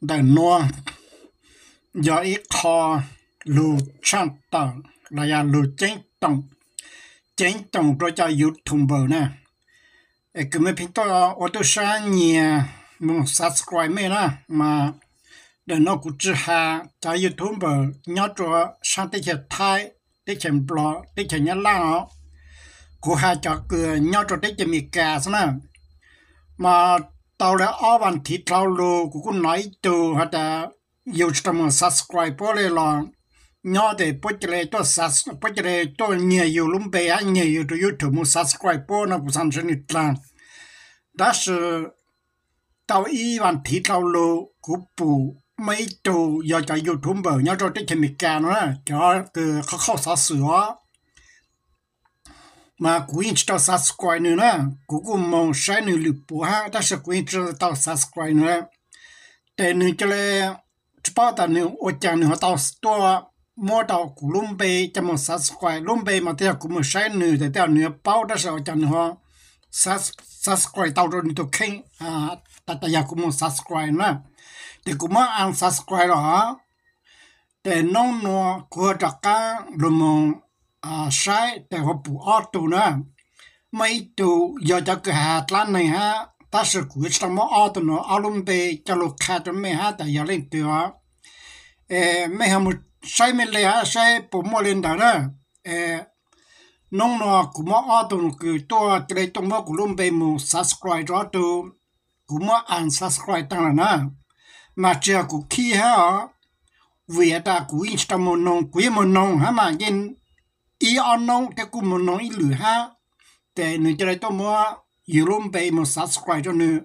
đại nua giờ ít kho lù chăn tờ là ya lù chén tông, chén tông rồi cho yếu thùng bờ nè cái mấy phim tôi ô tô sang nhà mà subscribe mấy nè mà để nó cũng chưa ha cho yếu thùng bờ nhớ cho sang tới chợ thái tới chợ bò tới chợ nhà lao của hai cho cửa nhớ cho tới chợ mì cà nè mà tàu là ở bàn thị tàu lù của cũng nói từ hả? à youtube chấm subscribe bỏ lên lòng nhỏ để bỏ chữ lệ tôi subscribe bỏ chữ lệ tôi nhiều yêu lắm bé anh nhiều yêu youtube muốn subscribe bỏ nó cũng sản sinh ít lần đó là tàu y bàn thị tàu lù của bù mấy tù giờ cho youtube bờ nhau cho cái chemical nữa cho từ khó khó xóa sửa mà quên in tao subscribe nữa nè cú cũng mong sai nữa lụp bố ha ta sẽ cú in tao subscribe nữa để nữa cho lẹ bao ta nữa ô chàng nữa tao tua mua tao cú lùm bê cho mong subscribe lùm bê mà theo cú mong sai nữa để theo nữa bảo ta sẽ ô chàng nữa subscribe tao rồi nữa kênh, à ta ta ya cú mong subscribe nữa để cú mong ăn subscribe rồi ha để nông nọ của tất cả lùm mong à sai để họ bù ở tù nữa mấy tù giờ cho cái hạt lan này ha ta sẽ quyết tâm mà ở tù nó ở luôn về cho lục khá cho mấy ha tại giờ lên tù á mấy hàm sai mấy lấy ha sai bù mua lên đó nữa nông nó cũng mà ở tù cứ to cái tông mà cũng luôn về mu subscribe cho tù cũng mà ăn subscribe tăng là nữa mà chưa cũng khi ha việc ta cũng Instagram nông quý mà nông ha mà trên ý ăn nông cái cũng muốn nói lử ha để nên cho đấy tôi mua yếm bay mà subscribe cho nữa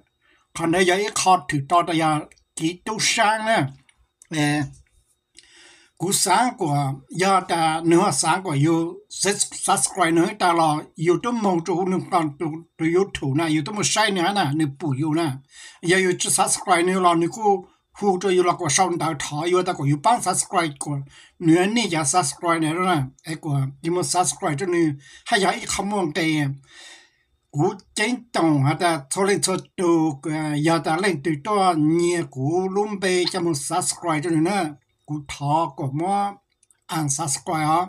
còn đây giờ khó thử to đây giờ kỹ tu sang nè nè cú sáng của giờ ta nửa sáng của you subscribe nữa ta là youtube mong chú nửa còn tu tu youtube nè youtube mà sai nữa nè nửa bù you nè giờ you subscribe nữa là nửa cú phụ trợ yêu là của sau đó thọ yêu ta có yêu bán subscribe của nửa nè giờ subscribe này rồi nè ấy của eh, yêu muốn subscribe cho nè hay giờ không muốn cái cú chính tổng hả ta thôi lên cho đồ giờ ta lên từ to nhiều cú luôn bê cho muốn subscribe cho nè cú thọ của mua ăn subscribe hả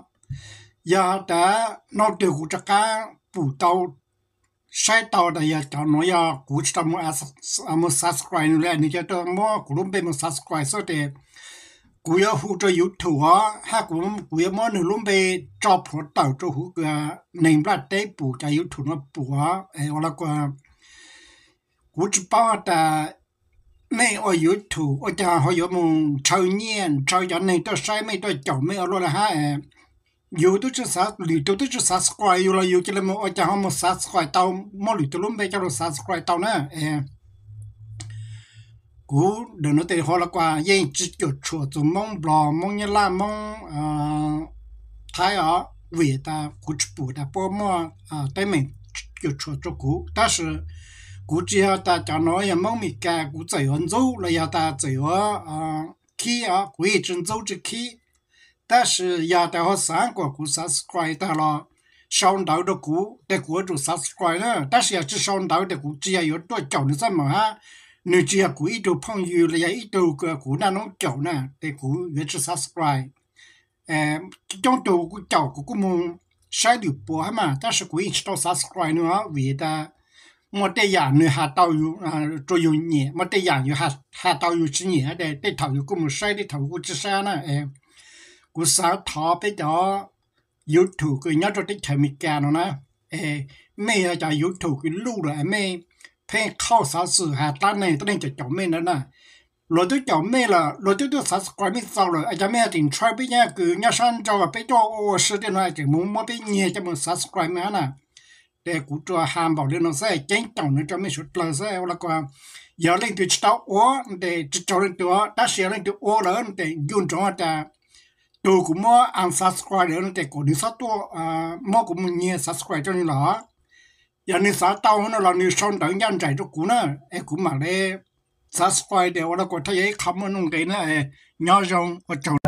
giờ ta nó được cú chắc cá bù tàu ใช่ต่อได้ยาจอนอยากูจะมาอ่ะสับสครายนู่นแหละนี่จะต้องมากลุ่มเป็นมาสับสครายสุดเด็ดกูอยากหูจะยุทธัวฮะกูกูอยากมอหนึ่งลุ่มไปจับหัวเต่าจะหูเกลือในประเทศปู่จะยุดถัวปู่อ่ะเออแล้วก็กูจะป้าแต่ไม่เอายุถูกอาจารย์เขาอยู่มึงเช้าเย็นเช้ายันในตัวใช้ไม่ตัวจับไม่เอาลดละฮะเออ yêu tôi chưa sát lì tôi tôi chưa sát quay yêu là yêu cái là mà, cha họ một sát quay tàu mà lì tôi luôn bây cho nó sát quay tàu nè cú đừng nói tiền họ là qua yên chỉ cho chùa tụi mong bò mong như là mong ờ, thái ở vì ta cú chụp bù ta bỏ mua tay mình cho chùa cho cú ta sự cú chỉ ta cho nó là mong mình cả cú chạy hơn dâu là ta chạy ở ờ, khi ở cú chân dâu chỉ khi 但是也得和三国股 subscribe 的了，上岛的股的股主 subscribe 呢，但是也是上岛的股，只要有多久你怎么啊？你只要股一头朋友了，一头个股那种久呢，的股也是 subscribe。呃，这种头股久股股么，晒流波哈嘛，但是股一直到 subscribe 呢，为的。một cái dạng nữa hạ tàu yêu à tôi yêu nhẹ một cái dạng yêu hạ hạ tàu yêu chỉ nhẹ để để thầu yêu cũng một sai để thầu cũng chỉ sai nè em กูสาวทอไปจอยูทูกูยอดตัวที่เทมิกาเนาะนะเอไม่จะยูทูกูลู่เลยไม่เพ่งเข้าสาวสื่อหาตั้งในตั้งในจะจบไม่นั่นนะเราต้องจบไม่ละเราต้องต้องสับสกไม่เศร้าเลยอาจจะไม่ถึงทรายไปเนี่ยคือยาชันจะไปจอโอ้สุดที่น่าจะมึงไม่ไปเงียจะมึงสับสกไม่น่ะแต่กูจะหามบอกเรื่องนั้นใช่เจ๊งจังเนี่ยจะไม่สุดเลยใช่แล้วก็อย่าเล่นตัวเจ้าโอ้แต่จะเล่นตัวถ้าเสียเล่นตัวโอ้เลยแต่ยุ่งจังจะ tôi cũng mua ăn subscribe để nó để cổ đi sát tua à mua cũng muốn nghe subscribe cho nên là giờ nên sát tao nó là nên xong đằng nhân chạy cho cũ nữa em cũng mà để subscribe để ở nó có thấy cái không nó nông cái nữa nhỏ rong ở trong